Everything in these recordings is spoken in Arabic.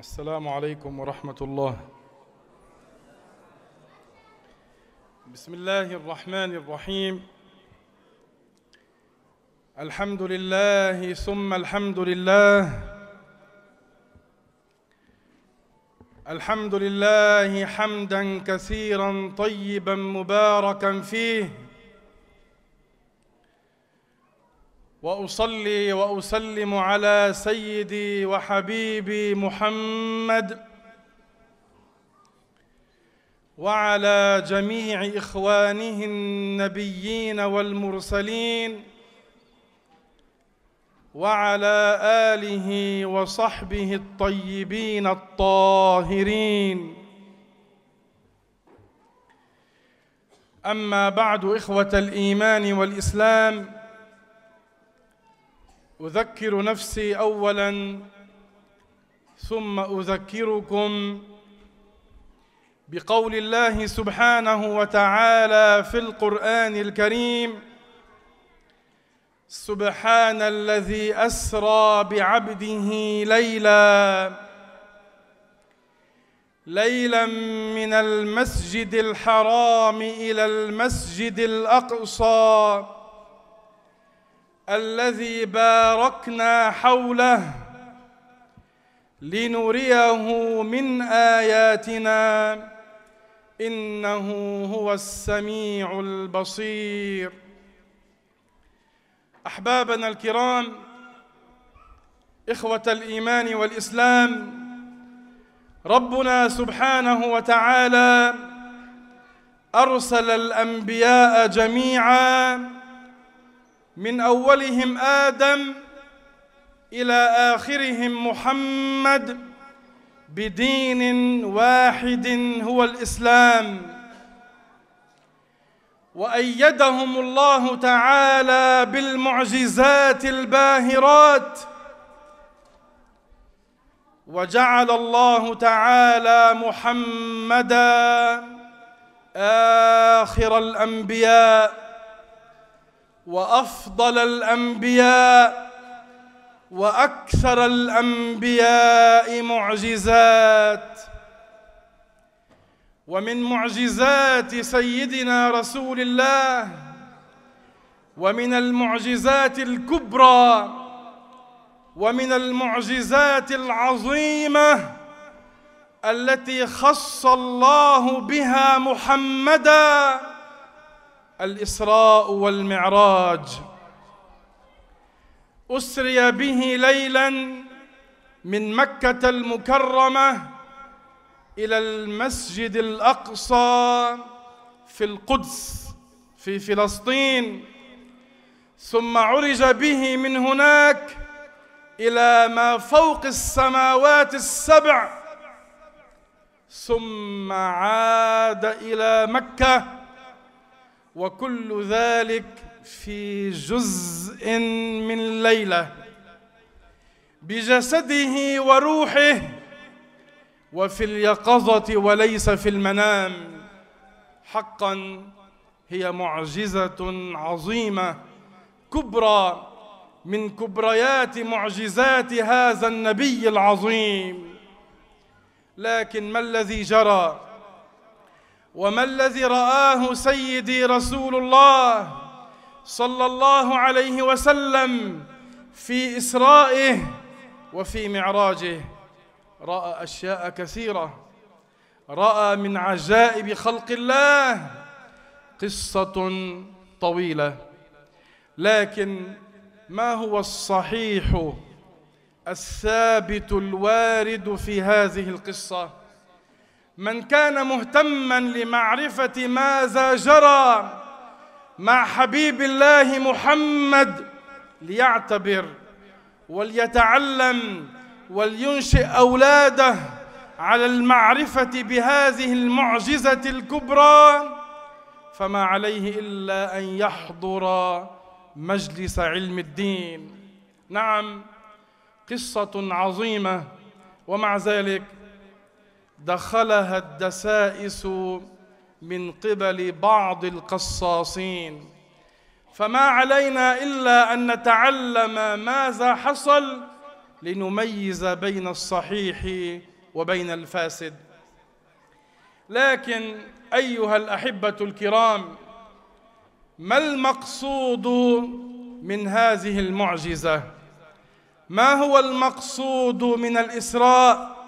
السلام عليكم ورحمة الله بسم الله الرحمن الرحيم الحمد لله ثم الحمد لله الحمد لله حمدا كثيرا طيبا مباركا فيه واصلي واسلم على سيدي وحبيبي محمد وعلى جميع اخوانه النبيين والمرسلين وعلى اله وصحبه الطيبين الطاهرين اما بعد اخوه الايمان والاسلام أذكر نفسي أولا ثم أذكركم بقول الله سبحانه وتعالى في القرآن الكريم سبحان الذي أسرى بعبده ليلا ليلا من المسجد الحرام إلى المسجد الأقصى الذي باركنا حوله لنريه من آياتنا إنه هو السميع البصير أحبابنا الكرام إخوة الإيمان والإسلام ربنا سبحانه وتعالى أرسل الأنبياء جميعاً من اولهم ادم الى اخرهم محمد بدين واحد هو الاسلام وايدهم الله تعالى بالمعجزات الباهرات وجعل الله تعالى محمدا اخر الانبياء وافضل الانبياء واكثر الانبياء معجزات ومن معجزات سيدنا رسول الله ومن المعجزات الكبرى ومن المعجزات العظيمه التي خص الله بها محمدا الإسراء والمعراج أسري به ليلا من مكة المكرمة إلى المسجد الأقصى في القدس في فلسطين ثم عرج به من هناك إلى ما فوق السماوات السبع ثم عاد إلى مكة وكل ذلك في جزء من ليله بجسده وروحه وفي اليقظه وليس في المنام حقا هي معجزه عظيمه كبرى من كبريات معجزات هذا النبي العظيم لكن ما الذي جرى وما الذي رآه سيدي رسول الله صلى الله عليه وسلم في إسرائه وفي معراجه رأى أشياء كثيرة رأى من عجائب خلق الله قصة طويلة لكن ما هو الصحيح الثابت الوارد في هذه القصه من كان مهتما لمعرفة ماذا جرى مع حبيب الله محمد ليعتبر وليتعلم ولينشئ أولاده على المعرفة بهذه المعجزة الكبرى فما عليه إلا أن يحضر مجلس علم الدين نعم قصة عظيمة ومع ذلك دخلها الدسائس من قبل بعض القصاصين فما علينا الا ان نتعلم ماذا حصل لنميز بين الصحيح وبين الفاسد لكن ايها الاحبه الكرام ما المقصود من هذه المعجزه ما هو المقصود من الاسراء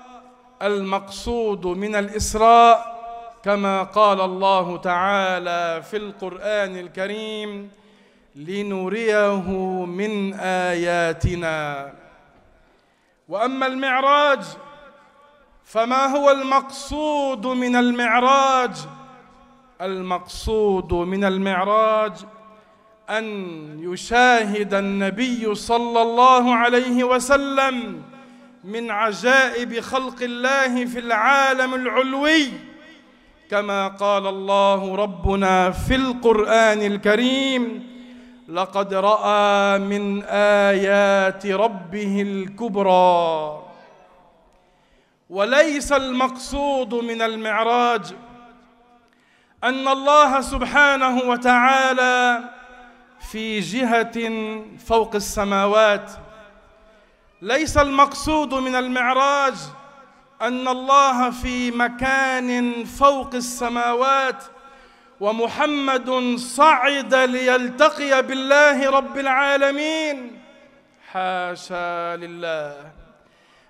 المقصود من الإسراء كما قال الله تعالى في القرآن الكريم لنريه من آياتنا وأما المعراج فما هو المقصود من المعراج المقصود من المعراج أن يشاهد النبي صلى الله عليه وسلم من عجائب خلق الله في العالم العلوي كما قال الله ربنا في القرآن الكريم لقد رأى من آيات ربه الكبرى وليس المقصود من المعراج أن الله سبحانه وتعالى في جهة فوق السماوات ليس المقصود من المعراج أن الله في مكان فوق السماوات ومحمد صعد ليلتقي بالله رب العالمين حاشا لله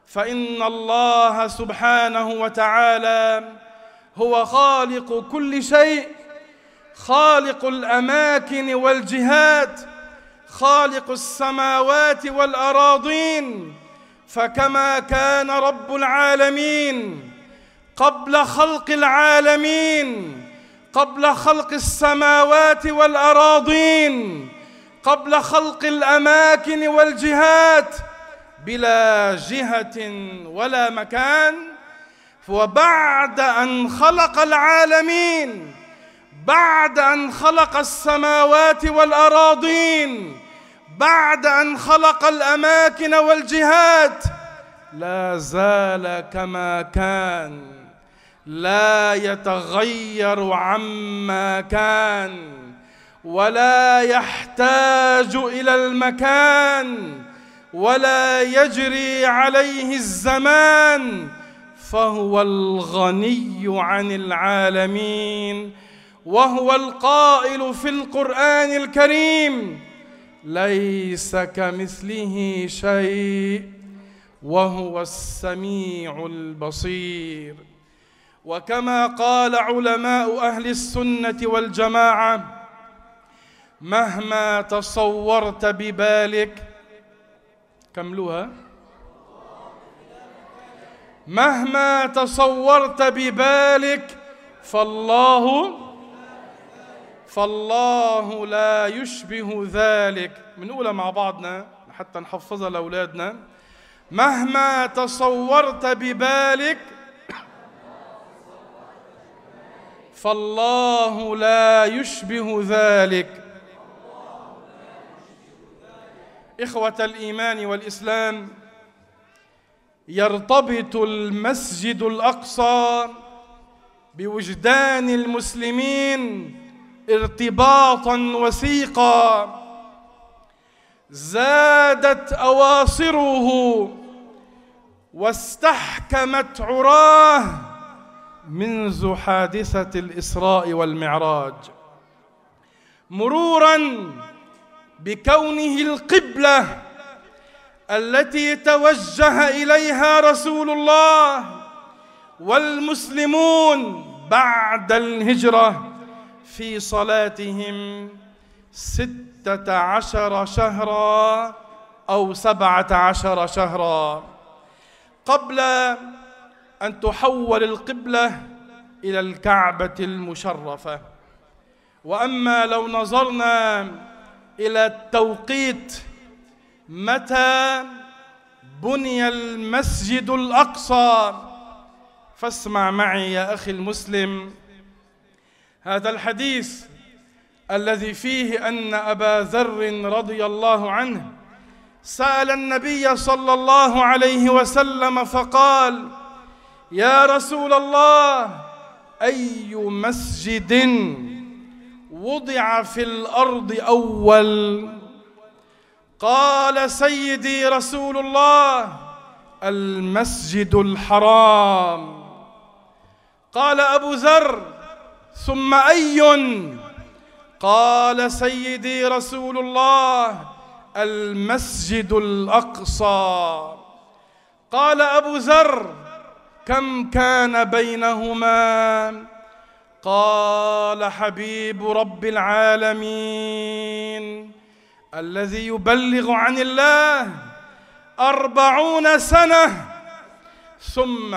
فإن الله سبحانه وتعالى هو خالق كل شيء خالق الأماكن والجهات خالق السماوات والأراضين فكما كان رب العالمين قبل خلق العالمين قبل خلق السماوات والأراضين قبل خلق الأماكن والجهات بلا جهة ولا مكان وبعد أن خلق العالمين بعد أن خلق السماوات والأراضين بعد أن خلق الأماكن والجهات لا زال كما كان لا يتغير عما كان ولا يحتاج إلى المكان ولا يجري عليه الزمان فهو الغني عن العالمين وهو القائل في القرآن الكريم ليس كمثله شيء وهو السميع البصير وكما قال علماء اهل السنه والجماعه مهما تصورت ببالك كملوها مهما تصورت ببالك فالله فالله لا يشبه ذلك بنقولها مع بعضنا حتى نحفظها لاولادنا مهما تصورت ببالك فالله لا يشبه ذلك إخوة الإيمان والإسلام يرتبط المسجد الأقصى بوجدان المسلمين ارتباطا وثيقا زادت اواصره واستحكمت عراه منذ حادثه الاسراء والمعراج مرورا بكونه القبله التي توجه اليها رسول الله والمسلمون بعد الهجره في صلاتهم ستة عشر شهرا أو سبعة عشر شهرا قبل أن تحول القبلة إلى الكعبة المشرفة وأما لو نظرنا إلى التوقيت متى بني المسجد الأقصى فاسمع معي يا أخي المسلم هذا الحديث الذي فيه أن أبا ذر رضي الله عنه سأل النبي صلى الله عليه وسلم فقال يا رسول الله أي مسجد وضع في الأرض أول قال سيدي رسول الله المسجد الحرام قال أبو ذر ثم أي قال سيدي رسول الله المسجد الأقصى قال أبو ذر كم كان بينهما قال حبيب رب العالمين الذي يبلغ عن الله أربعون سنة ثم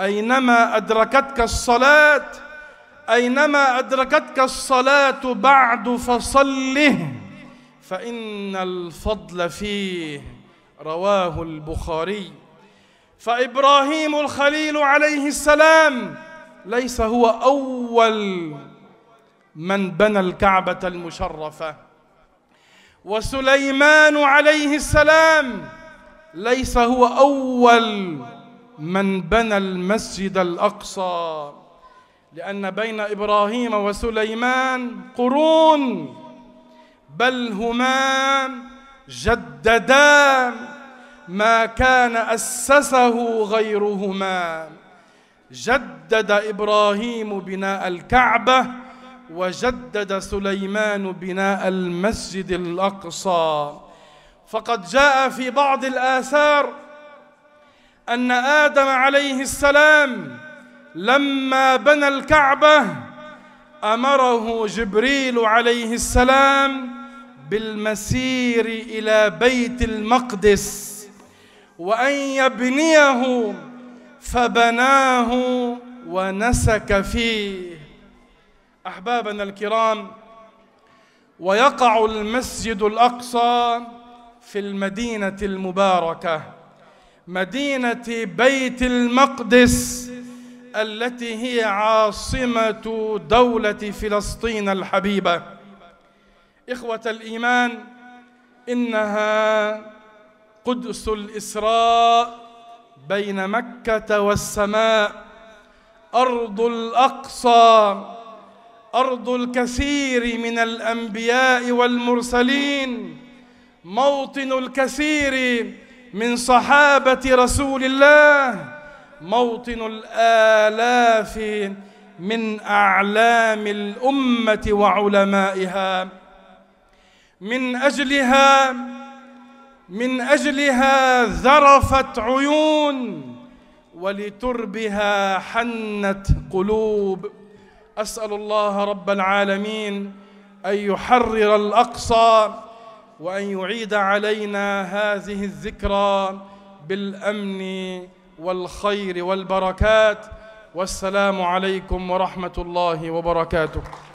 أينما أدركتك الصلاة أينما أدركتك الصلاة بعد فصله فإن الفضل فيه رواه البخاري فإبراهيم الخليل عليه السلام ليس هو أول من بنى الكعبة المشرفة وسليمان عليه السلام ليس هو أول من بنى المسجد الأقصى لأن بين إبراهيم وسليمان قرون بل هما جددا ما كان أسسه غيرهما جدد إبراهيم بناء الكعبة وجدد سليمان بناء المسجد الأقصى فقد جاء في بعض الآثار أن آدم عليه السلام لما بنى الكعبة أمره جبريل عليه السلام بالمسير إلى بيت المقدس وأن يبنيه فبناه ونسك فيه أحبابنا الكرام ويقع المسجد الأقصى في المدينة المباركة مدينة بيت المقدس التي هي عاصمة دولة فلسطين الحبيبة إخوة الإيمان إنها قدس الإسراء بين مكة والسماء أرض الأقصى أرض الكثير من الأنبياء والمرسلين موطن الكثير من صحابة رسول الله موطن الآلاف من أعلام الأمة وعلمائها من أجلها من أجلها ذرفت عيون ولتربها حنت قلوب أسأل الله رب العالمين أن يحرر الأقصى وأن يعيد علينا هذه الذكرى بالأمن والخير والبركات والسلام عليكم ورحمة الله وبركاته